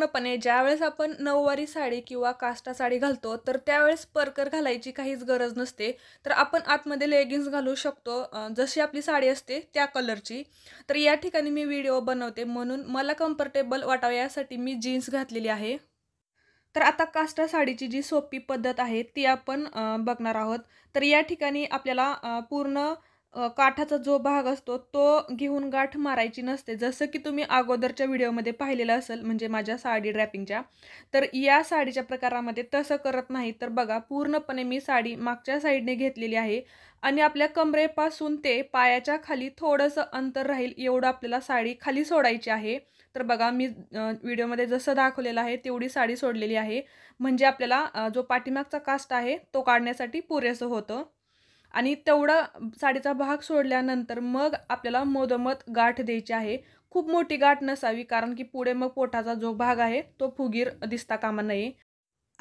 पूर्णपणे ज्यावेळेस आपण नऊवारी साडी किंवा काष्टा साडी घालतो तर त्यावेळेस परकर घालायची काहीच गरज नसते तर आपण आतमध्ये लेगिन्स घालू शकतो जशी आपली साडी असते त्या कलरची तर या ठिकाणी मी व्हिडिओ बनवते म्हणून मला कम्फर्टेबल वाटावं यासाठी मी जीन्स घातलेली आहे तर आता काष्टा साडीची जी सोपी पद्धत आहे ती आपण बघणार आहोत तर या ठिकाणी आपल्याला पूर्ण काठाचा जो भाग असतो तो घेऊन गाठ मारायची नसते जसं की तुम्ही अगोदरच्या व्हिडिओमध्ये पाहिलेलं असेल म्हणजे माझ्या साडी ड्रॅपिंगच्या तर या साडीच्या प्रकारामध्ये तसं करत नाही तर बघा पूर्णपणे मी साडी मागच्या साईडने घेतलेली आहे आणि आपल्या कमरेपासून ते पायाच्या खाली थोडंसं अंतर राहील एवढं आपल्याला साडी खाली सोडायची आहे तर बघा मी व्हिडिओमध्ये जसं दाखवलेलं आहे तेवढी साडी सोडलेली आहे म्हणजे आपल्याला जो पाठीमागचा कास्ट आहे तो काढण्यासाठी पुरेसं होतं आणि तेवढा साडीचा भाग सोडल्यानंतर मग आपल्याला मोदमत गाठ द्यायची आहे खूप मोठी गाठ नसावी कारण की पुढे मग पोटाचा जो भाग आहे तो फुगीर दिसता कामा नये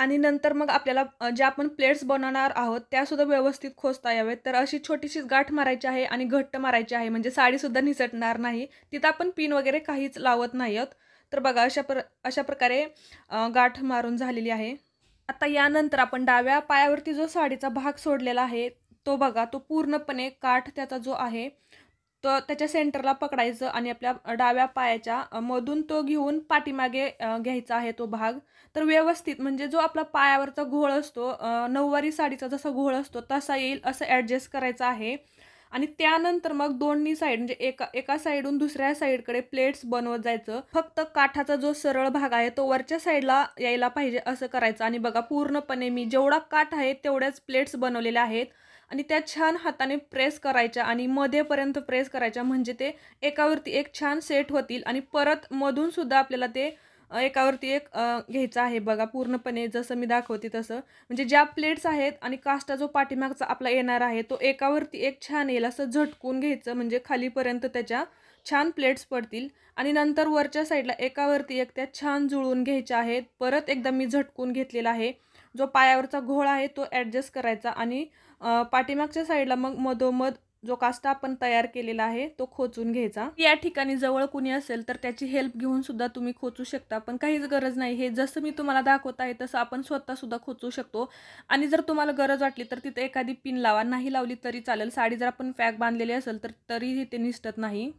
आणि नंतर मग आपल्याला ज्या आपण प्लेट्स बनवणार आहोत त्यासुद्धा व्यवस्थित खोचता यावेत तर अशी छोटीशीच गाठ मारायची आहे आणि घट्ट मारायची आहे म्हणजे साडीसुद्धा निसटणार नाही तिथं आपण पिन वगैरे काहीच लावत नाही आहोत तर बघा अशा प्र अशा प्रकारे गाठ मारून झालेली आहे आता यानंतर आपण डाव्या पायावरती जो साडीचा भाग सोडलेला आहे तो बघा तो पूर्णपणे काठ त्याचा जो आहे तो त्याच्या सेंटरला पकडायचं आणि आपल्या डाव्या पायाच्या मधून तो घेऊन पाठीमागे घ्यायचा आहे तो भाग तर व्यवस्थित म्हणजे जो आपला पायावरचा घोळ असतो नऊवारी साडीचा जसा घोळ असतो तसा येईल असं ॲडजस्ट करायचं आहे आणि त्यानंतर मग दोन्ही साईड म्हणजे एका एका साईडहून दुसऱ्या साईडकडे प्लेट्स बनवत जायचं फक्त काठाचा जो सरळ भाग आहे तो वरच्या साईडला यायला पाहिजे असं करायचं आणि बघा पूर्णपणे मी जेवढा काठ आहे तेवढ्याच प्लेट्स बनवलेल्या आहेत आणि त्या छान हाताने प्रेस करायच्या आणि मध्येपर्यंत प्रेस करायच्या म्हणजे ते एकावरती एक छान सेट होतील आणि परत मधूनसुद्धा आपल्याला ते एकावरती एक घ्यायचं आहे बघा पूर्णपणे जसं मी दाखवते तसं म्हणजे ज्या प्लेट्स आहेत आणि कास्टा जो पाठीमागचा आपला येणार आहे तो एकावरती एक छान येईल असं झटकून घ्यायचं म्हणजे खालीपर्यंत त्याच्या छान प्लेट्स पडतील आणि नंतर वरच्या साईडला एकावरती एक त्या छान जुळून घ्यायच्या आहेत परत एकदा मी झटकून घेतलेला आहे जो पायावरचा घोळ आहे तो ॲडजस्ट करायचा आणि पाठीमागच्या साईडला मग मधोमध जो काष्टा आपण तयार केलेला आहे तो खोचून घ्यायचा या ठिकाणी जवळ कुणी असेल तर त्याची हेल्प घेऊन सुद्धा तुम्ही खोचू शकता पण काहीच गरज नाही हे जसं मी तुम्हाला दाखवत आहे तसं आपण स्वतः सुद्धा खोचू शकतो आणि जर तुम्हाला गरज वाटली तर तिथे एखादी पिन लावा नाही लावली तरी चालेल साडी जर आपण फॅक बांधलेली असेल तर तरीही ते निसटत नाही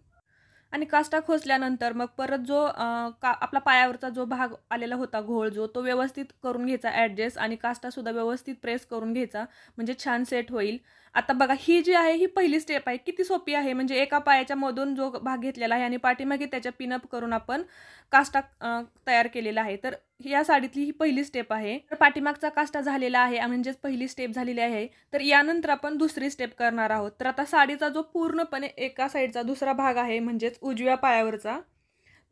आणि काष्टा खोचल्यानंतर मग परत जो का आपला पायावरचा जो भाग आलेला होता घोळ जो तो व्यवस्थित करून घ्यायचा ॲडजस्ट आणि काष्टासुद्धा व्यवस्थित प्रेस करून घ्यायचा म्हणजे छान सेट होईल आता बघा ही जी आहे ही पहिली स्टेप आहे किती सोपी आहे म्हणजे एका पायाच्या मधून जो भाग घेतलेला आहे आणि पाठीमागे त्याच्या पिनअप करून आपण काष्टा तयार केलेला आहे तर या साडीतली ही पहिली स्टेप आहे तर पाठीमागचा काष्टा झालेला आहे म्हणजेच पहिली स्टेप झालेली आहे तर यानंतर आपण दुसरी स्टेप करणार आहोत तर आता साडीचा जो पूर्णपणे एका साईडचा दुसरा भाग आहे म्हणजेच उजव्या पायावरचा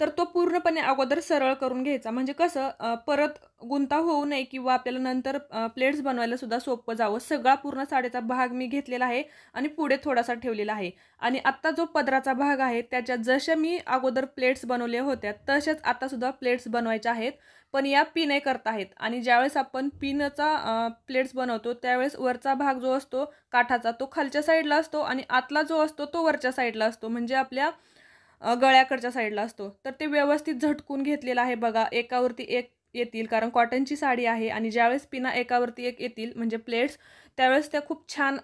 तर तो पूर्णपणे अगोदर सरळ करून घ्यायचा म्हणजे कसं परत गुंता होऊ नये किंवा आपल्याला नंतर प्लेट्स बनवायला सुद्धा सोपं जावं सगळा पूर्ण साडेचा भाग मी घेतलेला आहे आणि पुढे थोडासा ठेवलेला आहे आणि आत्ता जो पदराचा भाग आहे त्याच्या जशा मी अगोदर प्लेट्स बनवल्या होत्या तशाच आत्तासुद्धा प्लेट्स बनवायच्या आहेत पण या पिने करत आहेत आणि ज्यावेळेस आपण पिनचा प्लेट्स बनवतो त्यावेळेस वरचा भाग जो असतो काठाचा तो खालच्या साईडला असतो आणि आतला जो असतो तो वरच्या साईडला असतो म्हणजे आपल्या गळ्याकडच्या साईडला असतो तर ते व्यवस्थित झटकून घेतलेलं आहे बघा एकावरती एक येतील कारण कॉटनची साडी आहे आणि ज्यावेळेस पिना एकावरती एक येतील म्हणजे प्लेट्स त्यावेळेस त्या खूप छान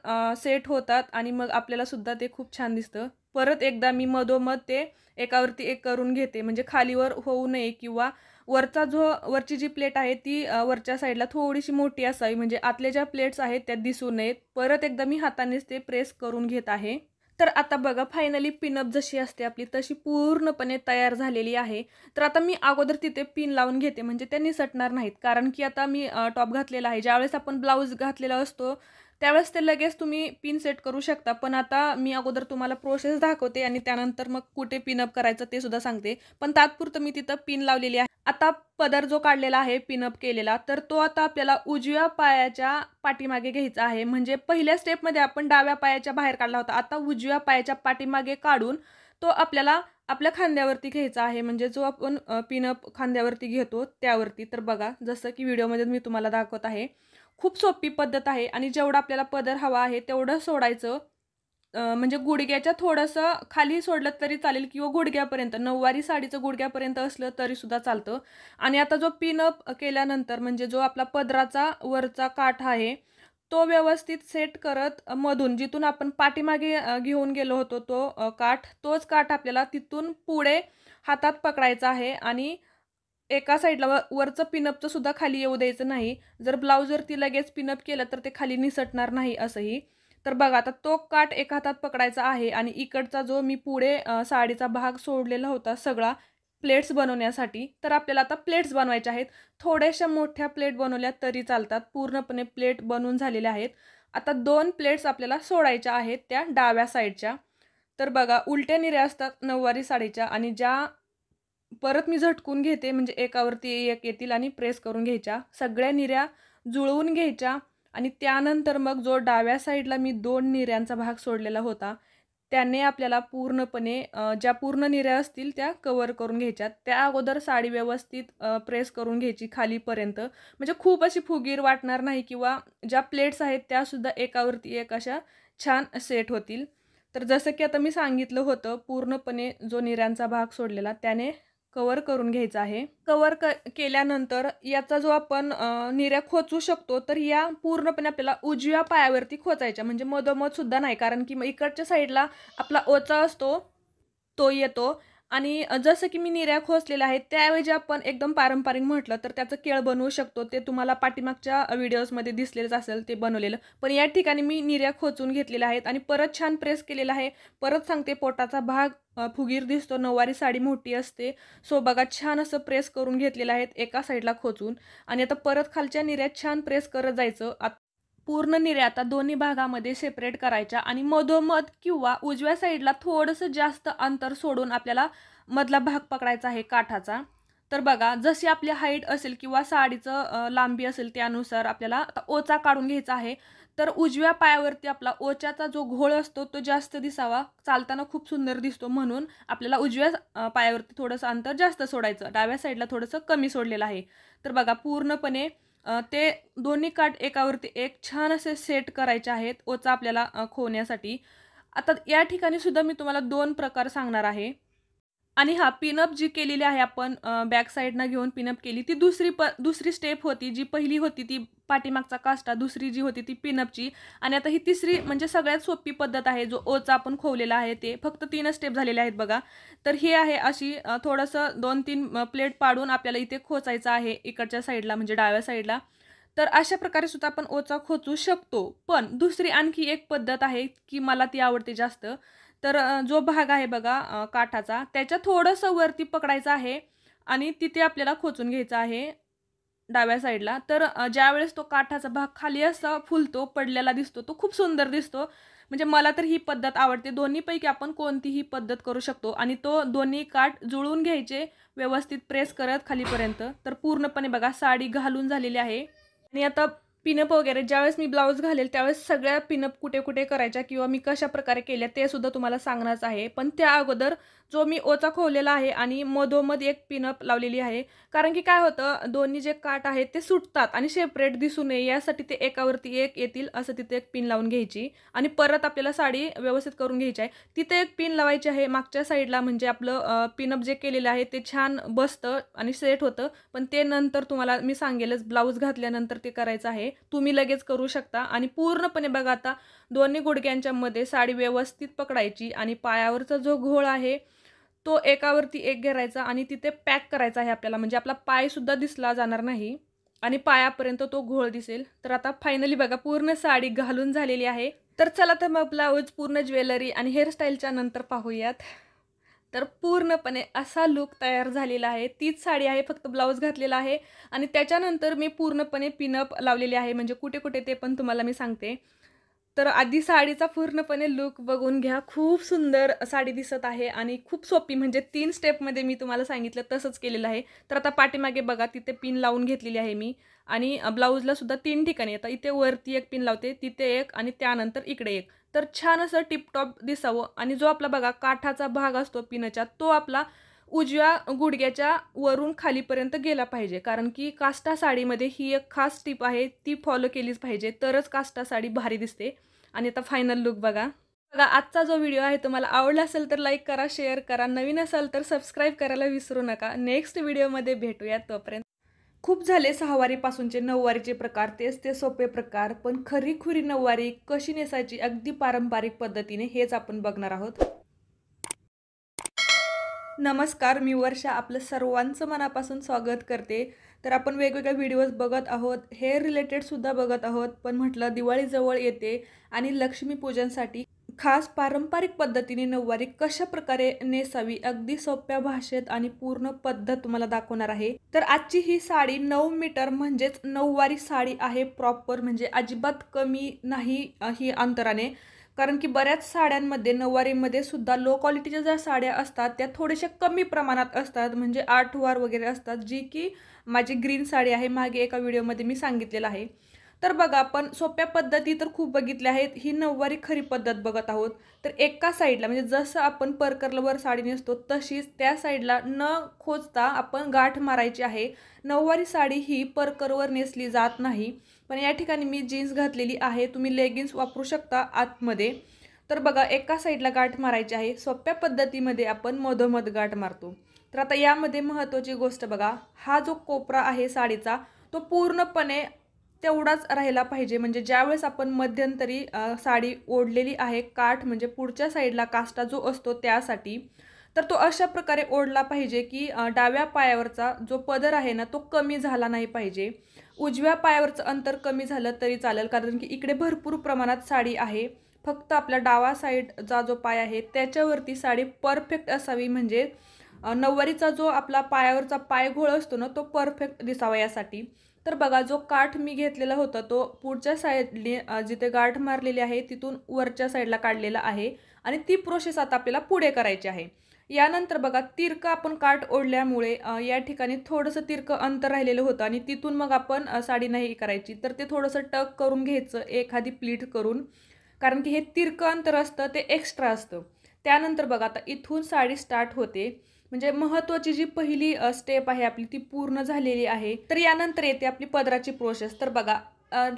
सेट होतात आणि मग आपल्याला सुद्धा ते खूप छान दिसतं परत एकदा मी मधोमध ते एकावरती एक करून घेते म्हणजे खालीवर होऊ नये किंवा वरचा जो वरची जी प्लेट आहे ती वरच्या साईडला थोडीशी मोठी असावी म्हणजे आतल्या ज्या प्लेट्स आहेत त्या दिसू नयेत परत एकदा मी हातानेच ते प्रेस करून घेत आहे तर आता बघा फायनली पिनअप जशी असते आपली तशी पूर्णपणे तयार झालेली आहे तर आता मी अगोदर तिथे पिन लावून घेते म्हणजे ते निसटणार नाहीत कारण की आता मी टॉप घातलेला आहे ज्यावेळेस आपण ब्लाऊज घातलेला असतो त्यावेळेस ते लगेच तुम्ही पिन सेट करू शकता पण आता मी अगोदर तुम्हाला प्रोसेस दाखवते आणि त्यानंतर मग कुठे पिनअप करायचं ते सुद्धा सांगते पण तात्पुरतं मी तिथं पिन लावलेली आहे आता पदर जो काढलेला आहे पिनअप केलेला तर तो आता आपल्याला उजव्या पायाच्या पाठीमागे घ्यायचा आहे म्हणजे पहिल्या स्टेपमध्ये आपण डाव्या पायाच्या बाहेर काढला होता आता उजव्या पायाच्या पाठीमागे काढून तो आपल्याला आपल्या खांद्यावरती घ्यायचा आहे म्हणजे जो आपण पिनअप खांद्यावरती घेतो त्यावरती तर बघा जसं की व्हिडिओमध्ये मी तुम्हाला दाखवत आहे खूप सोपी पद्धत आहे आणि जेवढा आपल्याला पदर हवा आहे तेवढं सोडायचं म्हणजे गुडघ्याच्या थोडंसं खाली सोडलं तरी चालेल किंवा गुडघ्यापर्यंत नऊवारी साडीचं गुडघ्यापर्यंत असलं तरीसुद्धा चालतं आणि आता जो पिनअप केल्यानंतर म्हणजे जो आपला पदराचा वरचा काठ आहे तो व्यवस्थित सेट करत मधून जिथून आपण पाठीमागे घेऊन गेलो होतो तो काठ तोच काठ आपल्याला तिथून पुढे हातात पकडायचा आहे आणि एका साईडला व वरचं पिनअपचं सुद्धा खाली येऊ द्यायचं नाही जर जर ती लगेच पिनअप केलं तर ते खाली निसटणार नाही असंही तर बघा आता तो काट एका हातात पकडायचा आहे आणि इकडचा जो मी पुढे साडीचा भाग सोडलेला होता सगळा प्लेट्स बनवण्यासाठी तर आपल्याला आता प्लेट्स बनवायच्या आहेत थोड्याशा मोठ्या प्लेट बनवल्या तरी चालतात पूर्णपणे प्लेट बनवून झालेल्या आहेत आता दोन प्लेट्स आपल्याला सोडायच्या आहेत त्या डाव्या साईडच्या तर बघा उलट्या निऱ्या असतात नऊवारी साडीच्या आणि ज्या परत मी झटकून घेते म्हणजे एकावरती एक येतील आणि प्रेस करून घ्यायच्या सगळ्या निऱ्या जुळवून घ्यायच्या आणि त्यानंतर मग जो डाव्या साईडला मी दोन निऱ्यांचा भाग सोडलेला होता त्याने आपल्याला पूर्णपणे ज्या पूर्ण निऱ्या असतील त्या कवर करून घ्यायच्या त्या अगोदर साडी व्यवस्थित प्रेस करून घ्यायची खालीपर्यंत म्हणजे खूप अशी फुगीर वाटणार नाही किंवा ज्या प्लेट्स आहेत त्यासुद्धा एकावरती एक अशा छान सेट होतील तर जसं की आता मी सांगितलं होतं पूर्णपणे जो निऱ्यांचा भाग सोडलेला त्याने कवर करून घ्यायचं आहे कवर क केल्यानंतर याचा जो आपण निर्या खोचू शकतो तर या पूर्णपणे आपल्याला उजव्या पायावरती खोचायच्या म्हणजे मधोमध सुद्धा नाही कारण की इकडच्या साईडला आपला ओचा असतो तो येतो आणि जसं की मी निर्या खोचलेल्या आहेत त्याऐवजी आपण एकदम पारंपरिक म्हटलं तर त्याचं केळ बनवू शकतो ते तुम्हाला पाठीमागच्या व्हिडिओजमध्ये दिसलेलंच असेल ते बनवलेलं पण या ठिकाणी मी निर्या खोचून घेतलेल्या आहेत आणि परत छान प्रेस केलेला आहे परत सांगते पोटाचा भाग फुगीर दिसतो नऊवारी साडी मोठी असते सो बघा छान असं प्रेस करून घेतलेलं आहेत एका साईडला खोचून आणि आता परत खालच्या निर्यात छान प्रेस करत जायचं आत पूर्ण निर्याता दोन्ही भागामध्ये सेपरेट करायच्या आणि मधोमध किंवा उजव्या साईडला थोडंसं जास्त अंतर सोडून आपल्याला मधला भाग पकडायचा आहे काठाचा तर बघा जशी आपली हाईट असेल किंवा साडीचं लांबी असेल त्यानुसार आपल्याला आता ओचा काढून घ्यायचा आहे तर उजव्या पायावरती आपला ओच्याचा जो घोळ असतो तो जास्त दिसावा चालताना खूप सुंदर दिसतो म्हणून आपल्याला उजव्या पायावरती थोडंसं अंतर जास्त सोडायचं डाव्या साईडला थोडंसं कमी सोडलेलं आहे तर बघा पूर्णपणे ते दोन्ही काठ एकावरती एक छान असे सेट करायचे आहेत ओचा आपल्याला खोवण्यासाठी आता या ठिकाणी सुद्धा मी तुम्हाला दोन प्रकार सांगणार आहे आणि हा पिनअप जी केलेली आहे आपण बॅक साईडनं घेऊन पिनअप केली ती दुसरी प दुसरी स्टेप होती जी पहिली होती ती पाठीमागचा काष्टा दुसरी जी होती ती पिनअपची आणि आता ही तिसरी म्हणजे सगळ्यात सोपी पद्धत आहे जो ओचा आपण खोवलेला आहे ते फक्त तीन स्टेप झालेले आहेत बघा तर हे आहे अशी थोडंसं दोन तीन प्लेट पाडून आपल्याला इथे खोचायचं आहे इकडच्या साईडला म्हणजे डाव्या साईडला तर अशा प्रकारे सुद्धा आपण ओचा खोचू शकतो पण दुसरी आणखी एक पद्धत आहे की मला ती आवडते जास्त तर जो भाग आहे बघा काठाचा त्याच्या थोडंसं वरती पकडायचं आहे आणि तिथे आपल्याला खोचून घ्यायचं आहे डाव्या साईडला तर ज्यावेळेस तो काठाचा भाग खाली असा फुलतो पडलेला दिसतो तो खूप सुंदर दिसतो म्हणजे मला तर ही पद्धत आवडते दोन्हीपैकी आपण कोणतीही पद्धत करू शकतो आणि तो दोन्ही काठ जुळून घ्यायचे व्यवस्थित प्रेस करत खालीपर्यंत तर पूर्णपणे बघा साडी घालून झालेली आहे आणि आता पिनअप वगैरे ज्यावेळेस मी ब्लाऊज घालेल त्यावेळेस सगळ्या पिनअप कुठे कुठे करायच्या किंवा मी कशा प्रकारे केल्या ते सुद्धा तुम्हाला सांगणारच आहे पण त्या अगोदर जो मी ओचा खोवलेला आहे आणि मधोमध एक पिनअप लावलेली आहे कारण की काय होतं दोन्ही जे काट आहेत ते सुटतात आणि सेपरेट दिसू नये यासाठी ते एकावरती एक येतील असं तिथे एक पिन लावून घ्यायची आणि परत आपल्याला साडी व्यवस्थित करून घ्यायची आहे तिथे एक पिन लावायची आहे मागच्या साईडला म्हणजे आपलं पिनअप जे केलेलं आहे ते छान बसतं आणि सेट होतं पण ते नंतर तुम्हाला मी सांगेलच ब्लाऊज घातल्यानंतर ते करायचं आहे तुम्ही लगेच करू शकता आणि पूर्णपणे बघा आता दोन्ही गुडघ्यांच्या मध्ये साडी व्यवस्थित पकडायची आणि पायावरचा जो घोळ आहे तो एकावरती एक घेरायचा आणि तिथे पॅक करायचा आहे आपल्याला म्हणजे आपला पायसुद्धा दिसला जाणार नाही आणि पायापर्यंत तो घोळ दिसेल तर आता फायनली बघा पूर्ण साडी घालून झालेली आहे तर चला तर मग ब्लाऊज पूर्ण ज्वेलरी आणि हेअरस्टाईलच्या नंतर पाहूयात तर पूर्णपणे असा लुक तयार झालेला आहे तीच साडी आहे फक्त ब्लाऊज घातलेला आहे आणि त्याच्यानंतर मी पूर्णपणे पिनअप लावलेली आहे म्हणजे कुठे कुठे ते पण तुम्हाला मी सांगते तर आधी साडीचा पूर्णपणे लुक बघून घ्या खूप सुंदर साडी दिसत आहे आणि खूप सोपी म्हणजे तीन स्टेपमध्ये मी तुम्हाला सांगितलं तसंच केलेलं आहे तर आता पाठीमागे बघा तिथे पिन लावून घेतलेली आहे मी आणि ब्लाऊजला सुद्धा तीन ठिकाणी आता इथे वरती एक पिन लावते तिथे एक आणि त्यानंतर इकडे एक तर छान असं टिपटॉप दिसावं आणि जो आपला बघा काठाचा भाग असतो पिनाच्या तो आपला उजव्या गुडघ्याच्या वरून खालीपर्यंत गेला पाहिजे कारण की काष्टा साडीमध्ये ही एक खास टिप आहे ती फॉलो केलीच पाहिजे तरच काष्टा साडी भारी दिसते आणि आता फायनल लुक बघा बघा आजचा जो व्हिडिओ आहे तुम्हाला आवडला असेल तर लाईक करा शेअर करा नवीन असाल तर सबस्क्राईब करायला विसरू नका नेक्स्ट व्हिडिओमध्ये भेटूया तोपर्यंत खूप झाले सहावारीपासूनचे नऊवारीचे प्रकार तेच ते सोपे प्रकार पण खरी खुरी नऊवारी कशी नेसायची अगदी पारंपरिक पद्धतीने हेच आपण बघणार आहोत नमस्कार मी वर्षा आपलं सर्वांचं मनापासून स्वागत करते तर आपण वेगवेगळे व्हिडिओज बघत आहोत हेअर रिलेटेडसुद्धा बघत आहोत पण म्हटलं दिवाळीजवळ येते आणि लक्ष्मीपूजनसाठी खास पारंपरिक पद्धतीने नऊवारी कशा प्रकारे नेसावी अगदी सोप्या भाषेत आणि पूर्ण पद्धत तुम्हाला दाखवणार आहे तर आजची ही साडी नऊ मीटर म्हणजेच नऊवारी साडी आहे प्रॉपर म्हणजे अजिबात कमी नाही ही अंतराने कारण की बऱ्याच साड्यांमध्ये नऊवारीमध्ये सुद्धा लो क्वालिटीच्या ज्या साड्या असतात त्या थोड्याशा कमी प्रमाणात असतात म्हणजे आठ वार वगैरे असतात जी की माझी ग्रीन साडी आहे मागे एका व्हिडिओमध्ये मी सांगितलेलं आहे तर बघा आपण सोप्या पद्धती तर खूप बघितल्या आहेत ही नऊवारी खरी पद्धत बघत आहोत तर एका साईडला म्हणजे जसं आपण परकरलवर साडी नेसतो तशीच त्या साईडला न खोचता आपण गाठ मारायची आहे नऊवारी साडी ही परकरवर नेसली जात नाही पण या ठिकाणी मी जीन्स घातलेली आहे तुम्ही लेगिन्स वापरू शकता आतमध्ये तर बघा एका साईडला गाठ मारायची आहे सोप्या पद्धतीमध्ये आपण मधोमध गाठ मारतो तर आता यामध्ये महत्त्वाची गोष्ट बघा हा जो कोपरा आहे साडीचा तो पूर्णपणे तेवढाच राहिला पाहिजे म्हणजे ज्यावेळेस आपण मध्यंतरी साडी ओढलेली आहे काठ म्हणजे पुढच्या साईडला काष्टा जो असतो त्यासाठी तर तो अशा प्रकारे ओढला पाहिजे की डाव्या पायावरचा जो पदर आहे ना तो कमी झाला नाही पाहिजे उजव्या पायावरचं अंतर कमी झालं तरी चालेल कारण की इकडे भरपूर प्रमाणात साडी आहे फक्त आपला डावा साईडचा जो पाय आहे त्याच्यावरती साडी परफेक्ट असावी म्हणजे नऊवारीचा जो आपला पायावरचा पायघोळ असतो ना तो परफेक्ट दिसावा यासाठी तर बघा जो काठ मी घेतलेला होता तो पुढच्या साईडने जिथे गाठ मारलेली आहे तिथून वरच्या साईडला काढलेला आहे आणि ती प्रोसेस आता आपल्याला पुढे करायची आहे यानंतर बघा तिरकं आपण काठ ओढल्यामुळे या ठिकाणी थोडंसं तिरकं अंतर राहिलेलं होतं आणि तिथून मग आपण साडी नाही करायची तर ते थोडंसं टक करून घ्यायचं एखादी प्लीट करून कारण की हे तिरकं अंतर असतं ते एक्स्ट्रा असतं त्यानंतर बघा आता इथून साडी स्टार्ट होते म्हणजे महत्वाची जी पहिली स्टेप आहे आपली ती पूर्ण झालेली आहे तर यानंतर येते आपली पदराची प्रोसेस तर बघा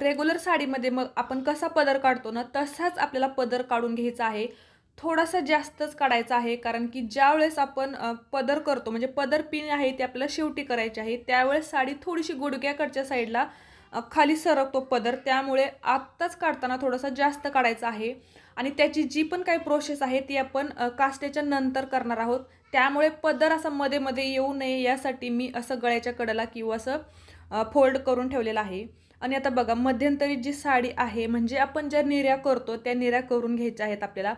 रेग्युलर साडीमध्ये मग आपण कसा पदर काढतो ना तसाच आपल्याला पदर काढून घ्यायचा आहे थोडासा जास्तच काढायचा आहे कारण की ज्या वेळेस आपण पदर करतो म्हणजे पदर पिन आहे ते आपल्याला शेवटी करायची आहे त्यावेळेस साडी थोडीशी गुडघ्याकडच्या साईडला खाली सरकतो पदर त्यामुळे आत्ताच काढताना थोडासा जास्त काढायचा आहे आणि त्याची जी पण काही प्रोसेस आहे ती आपण कास्टेच्या नंतर करणार आहोत त्यामुळे पदर असं मध्ये मध्ये येऊ नये यासाठी मी असं गळ्याच्या कडेला किंवा असं फोल्ड करून ठेवलेलं आहे आणि आता बघा मध्यंतरी जी साडी आहे म्हणजे आपण ज्या निर्या करतो त्या निर्या करून घ्यायच्या आहेत आपल्याला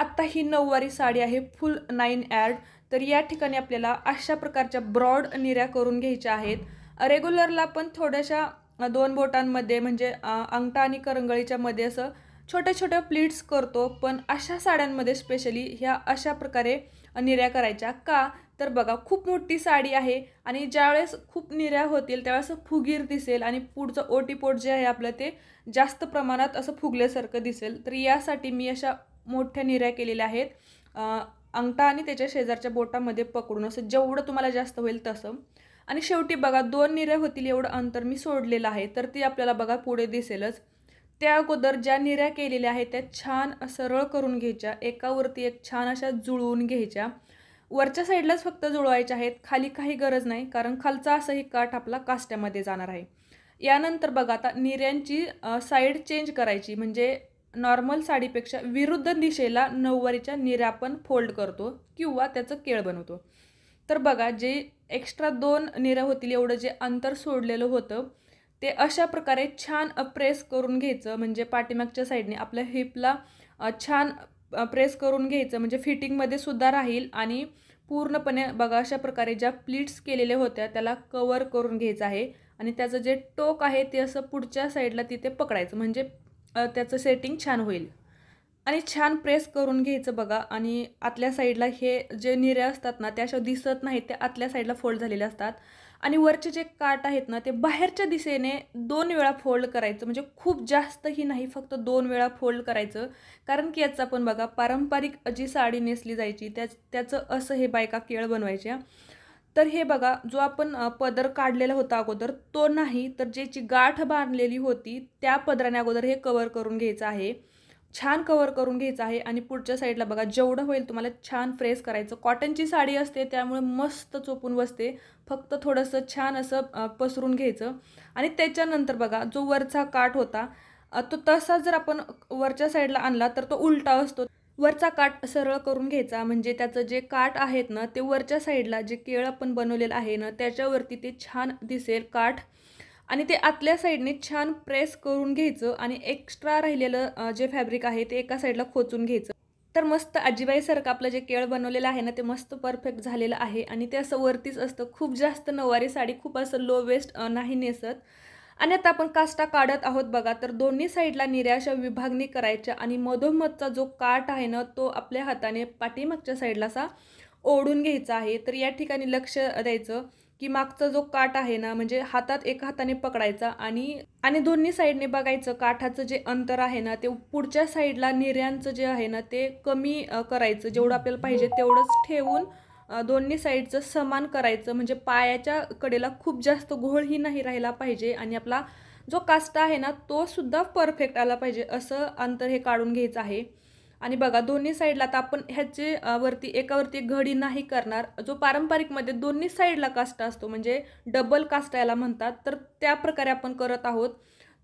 आत्ता ही नऊवारी साडी आहे फुल नाईन ॲड तर या ठिकाणी आपल्याला अशा प्रकारच्या ब्रॉड निर्या करून घ्यायच्या आहेत रेग्युलरला पण थोड्याशा दोन बोटांमध्ये म्हणजे अंगठा आणि करंगळीच्या मध्ये असं छोट्या छोट्या प्लीट्स करतो पण अशा साड्यांमध्ये स्पेशली ह्या अशा प्रकारे निर्या करायच्या का तर बघा खूप मोठी साडी आहे आणि ज्यावेळेस खूप निर्या होतील त्यावेळेस फुगीर दिसेल आणि पुढचं ओटीपोट जे आहे आपलं ते जास्त प्रमाणात असं फुगल्यासारखं दिसेल तर यासाठी मी अशा मोठ्या निर्या केलेल्या आहेत अंगठा आणि त्याच्या शेजारच्या बोटामध्ये पकडून असं जेवढं तुम्हाला जास्त होईल तसं आणि शेवटी बघा दोन निर्या होतील एवढं अंतर मी सोडलेलं आहे तर ती आपल्याला बघा पुढे दिसेलच त्या अगोदर ज्या निऱ्या केलेल्या आहेत त्या छान सरळ करून घ्यायच्या एकावरती एक छान अशा जुळवून घ्यायच्या वरच्या साईडलाच फक्त जुळवायच्या आहेत खाली काही गरज नाही कारण खालचा असंही काठ आपला कास्ट्यामध्ये जाणार आहे यानंतर बघा आता निऱ्यांची साईड चेंज करायची म्हणजे नॉर्मल साडीपेक्षा विरुद्ध दिशेला नऊवारीच्या निऱ्या पण फोल्ड करतो किंवा त्याचं केळ बनवतो तर बघा जे एक्स्ट्रा दोन निऱ्या होतील एवढं जे अंतर सोडलेलं होतं ते अशा प्रकारे छान प्रेस करून घ्यायचं म्हणजे पाठीमागच्या साईडने आपल्या हिपला छान प्रेस करून घ्यायचं म्हणजे फिटिंगमध्ये सुद्धा राहील आणि पूर्णपणे बघा अशा प्रकारे ज्या प्लीट्स केलेल्या होत्या त्याला कवर करून घ्यायचं आहे आणि त्याचं जे टोक आहे ते असं पुढच्या साईडला तिथे पकडायचं म्हणजे त्याचं सेटिंग छान होईल आणि छान प्रेस करून घ्यायचं बघा आणि आतल्या साईडला हे जे निऱ्या असतात ना त्या अशा दिसत नाहीत ते आतल्या साईडला फोल्ड झालेले असतात आणि वरचे जे काट आहेत ना ते बाहेरच्या दिशेने दोन वेळा फोल्ड करायचं म्हणजे खूप जास्तही नाही फक्त दोन वेळा फोल्ड करायचं कारण की याचं आपण बघा पारंपरिक जी साडी नेसली जायची त्या त्याचं असं हे बायका केळ बनवायच्या तर हे बघा जो आपण पदर काढलेला होता अगोदर तो नाही तर ज्याची गाठ बांधलेली होती त्या पदराने अगोदर हे कवर करून घ्यायचं आहे छान कवर करून घ्यायचं आहे आणि पुढच्या साईडला बघा जेवढं होईल तुम्हाला छान फ्रेस करायचं कॉटनची साडी असते त्यामुळे मस्त चोपून बसते फक्त थोडंसं छान असं पसरून घ्यायचं आणि त्याच्यानंतर बघा जो वरचा काठ होता तो तसा जर आपण वरच्या साईडला आणला तर तो उलटा असतो वरचा काठ सरळ करून घ्यायचा म्हणजे त्याचं जे काठ आहेत ना ते वरच्या साईडला जे केळं आपण बनवलेलं आहे ना त्याच्यावरती ते छान दिसेल काठ आणि ते आतल्या साईडने छान प्रेस करून घ्यायचं आणि एक्स्ट्रा राहिलेलं जे फॅब्रिक आहे ते एका साईडला खोचून घ्यायचं तर मस्त आजीबाईसारखं आपलं जे केळ बनवलेलं आहे ना ते मस्त परफेक्ट झालेलं आहे आणि ते असं वरतीच असतं खूप जास्त नववारी साडी खूप असं लो वेस्ट नाही नेसत आणि आता आपण कास्टा काढत आहोत बघा तर दोन्ही साईडला निर्याशा विभागणी करायच्या आणि मधोमधचा जो काट आहे ना तो आपल्या हाताने पाठीमागच्या साईडला असा ओढून घ्यायचा आहे तर या ठिकाणी लक्ष द्यायचं की मागचा जो काठ आहे ना म्हणजे हातात एका हाताने पकडायचा आणि आणि दोन्ही साईडने बघायचं काठाचं जे अंतर आहे ना ते पुढच्या साईडला निर्यांचं जे आहे ना ते कमी करायचं जेवढं आपल्याला पाहिजे तेवढंच ठेवून दोन्ही साईडचं समान करायचं म्हणजे पायाच्या कडेला खूप जास्त घोळही नाही राहिला पाहिजे आणि आपला जो कास्टा आहे ना तो सुद्धा परफेक्ट आला पाहिजे असं अंतर हे काढून घ्यायचं आहे आणि बघा दोन्ही साईडला तर आपण ह्याचे वरती एकावरती घडी नाही करणार जो पारंपरिकमध्ये दोन्ही साईडला काष्टा असतो म्हणजे डबल कास्टा याला म्हणतात तर त्या प्रकारे आपण करत आहोत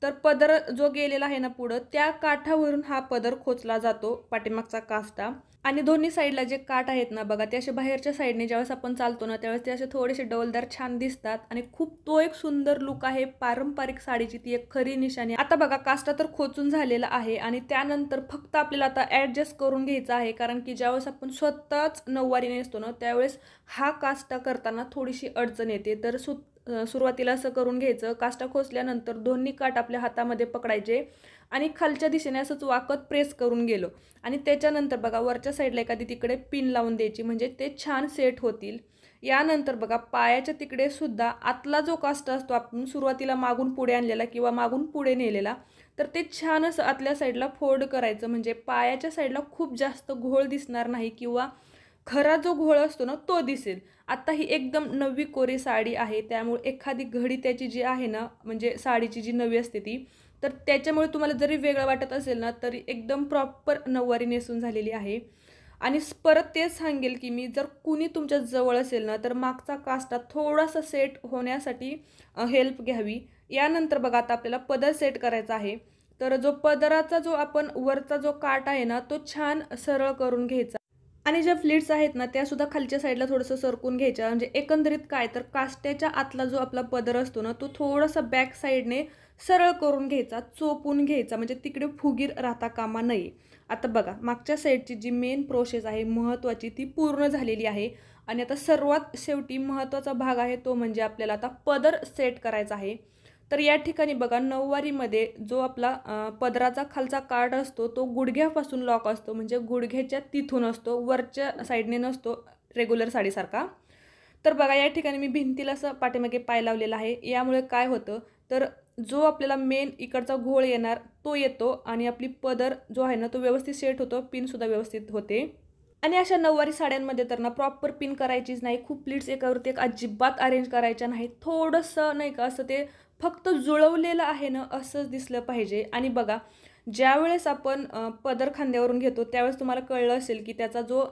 तर पदर जो गेलेला आहे ना पुढं त्या काठावरून हा पदर खोचला जातो पाठीमागचा कास्टा आणि दोन्ही साईडला जे काट आहेत ना बघा ते असे बाहेरच्या साईडने ज्यावेळेस आपण चालतो ना त्यावेळेस ते असे थोडेसे डबलदार छान दिसतात आणि खूप तो एक सुंदर लुक आहे पारंपरिक साडीची ती एक खरी निशाणी आता बघा काष्टा तर खोचून झालेला आहे आणि त्यानंतर फक्त आपल्याला आता ॲडजस्ट करून घ्यायचं आहे कारण की ज्यावेळेस आपण स्वतःच नऊवारी नेसतो ना त्यावेळेस हा काष्टा करताना थोडीशी अडचण येते तर सु सुरुवातीला असं करून घ्यायचं काष्टा खोचल्यानंतर दोन्ही काठ आपल्या हातामध्ये पकडायचे आणि खालच्या दिशेने असंच वाकत प्रेस करून गेलो आणि त्याच्यानंतर बघा वरच्या साईडला एखादी तिकडे पिन लावून द्यायची म्हणजे ते छान सेट होतील यानंतर बघा पायाच्या तिकडे सुद्धा आतला जो कास्ट असतो आपण सुरुवातीला मागून पुढे आणलेला किंवा मागून पुढे नेलेला तर ते छान असं आतल्या साईडला फोल्ड करायचं म्हणजे पायाच्या साईडला खूप जास्त घोळ दिसणार नाही किंवा खरा जो घोळ असतो ना तो दिसेल आत्ता ही एकदम नवी कोरी साडी आहे त्यामुळे एखादी घडी त्याची जी आहे ना म्हणजे साडीची जी नवी असते ती तर त्याच्यामुळे तुम्हाला जरी वेगळं वाटत असेल ना तरी एकदम प्रॉपर नऊवारी नेसून झालेली आहे आणि परत तेच सांगेल की मी जर कुणी तुमच्या जवळ असेल ना तर मागचा कास्टा थोडासा सेट होण्यासाठी हेल्प घ्यावी यानंतर बघा आता आपल्याला पदर सेट करायचा आहे तर जो पदराचा जो आपण वरचा जो काट आहे ना तो छान सरळ करून घ्यायचा आणि ज्या फ्लिट्स आहेत ना त्यासुद्धा खालच्या साईडला थोडंसं सरकून घ्यायच्या म्हणजे एकंदरीत काय तर कास्ट्याच्या आतला जो आपला पदर असतो ना तो थोडासा बॅक साईडने सरळ करून घ्यायचा चोपून घ्यायचा म्हणजे तिकडे फुगीर राहता कामा नये आता बघा मागच्या साईडची जी मेन प्रोसेस आहे महत्त्वाची ती पूर्ण झालेली आहे आणि आता सर्वात शेवटी महत्त्वाचा भाग आहे तो म्हणजे आपल्याला आता पदर सेट करायचा आहे तर या ठिकाणी बघा नऊवारीमध्ये जो आपला पदराचा खालचा कार्ड असतो तो गुडघ्यापासून लॉक असतो म्हणजे गुडघ्याच्या तिथून असतो वरच्या साईडने नसतो रेग्युलर साडीसारखा तर बघा या ठिकाणी मी भिंतीला असं पाठीमागे पाय लावलेला आहे यामुळे काय होतं तर जो आपल्याला मेन इकडचा घोळ येणार तो येतो आणि आपली पदर जो आहे ना तो व्यवस्थित सेट होतो पिनसुद्धा व्यवस्थित होते आणि अशा नऊवारी साड्यांमध्ये तर ना प्रॉपर पिन करायचीच नाही खूप प्लीट्स एकावरती एक अजिबात अरेंज करायच्या नाही थोडंसं नाही का असं ते फक्त जुळवलेलं आहे ना असंच दिसलं पाहिजे आणि बघा ज्यावेळेस आपण पदर खांद्यावरून घेतो त्यावेळेस तुम्हाला कळलं असेल की त्याचा जो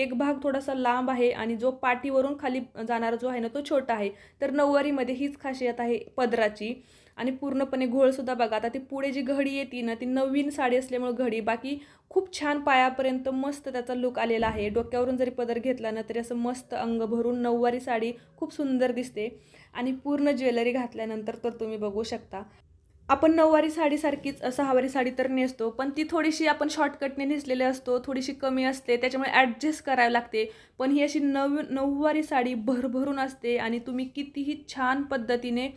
एक भाग थोडासा लांब आहे आणि जो पाठीवरून खाली जाणारा जो आहे ना तो छोटा आहे तर नऊवारीमध्ये हीच खासियत आहे पदराची आणि पूर्णपणे घोळसुद्धा बघा आता ती पुढे जी घडी येते ना ती नवीन साडी असल्यामुळे घडी बाकी खूप छान पायापर्यंत मस्त त्याचा लुक आलेला आहे डोक्यावरून जरी पदर घेतला ना तरी असं मस्त अंग भरून नऊवारी साडी खूप सुंदर दिसते आणि पूर्ण ज्वेलरी घातल्यानंतर तर तुम्ही बघू शकता आपण नऊवारी साडीसारखीच सहावारी साडी तर नेसतो पण ती थोडीशी आपण शॉर्टकटने नेसलेले असतो थोडीशी कमी असते त्याच्यामुळे ॲडजस्ट करावी लागते पण ही अशी नव नऊवारी साडी भरभरून असते आणि तुम्ही कितीही छान पद्धतीने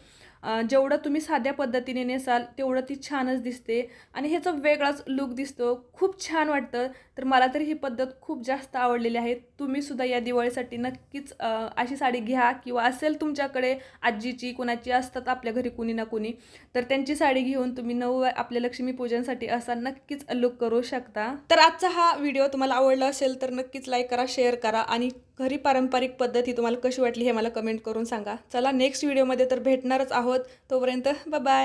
जेवढं तुम्ही साध्या पद्धतीने नेसाल तेवढं ती छानच दिसते आणि ह्याचा वेगळाच लुक दिसतो खूप छान वाटतं तर मला तरी ही पद्धत खूप जास्त आवडलेली आहे तुम्हीसुद्धा या दिवाळीसाठी नक्कीच अशी साडी घ्या किंवा असेल तुमच्याकडे आजीची कोणाची असतात आपल्या घरी कुणी ना कुणी तर त्यांची साडी घेऊन तुम्ही नऊ आपल्या लक्ष्मीपूजनसाठी असा नक्कीच लुक करू शकता तर आजचा हा व्हिडिओ तुम्हाला आवडला असेल तर नक्कीच लाईक करा शेअर करा आणि घरी पारंपरिक पद्धत ही तुम्हाला कशी वाटली हे मला कमेंट करून सांगा चला नेक्स्ट व्हिडिओमध्ये तर भेटणारच आहोत तोपर्यंत बाय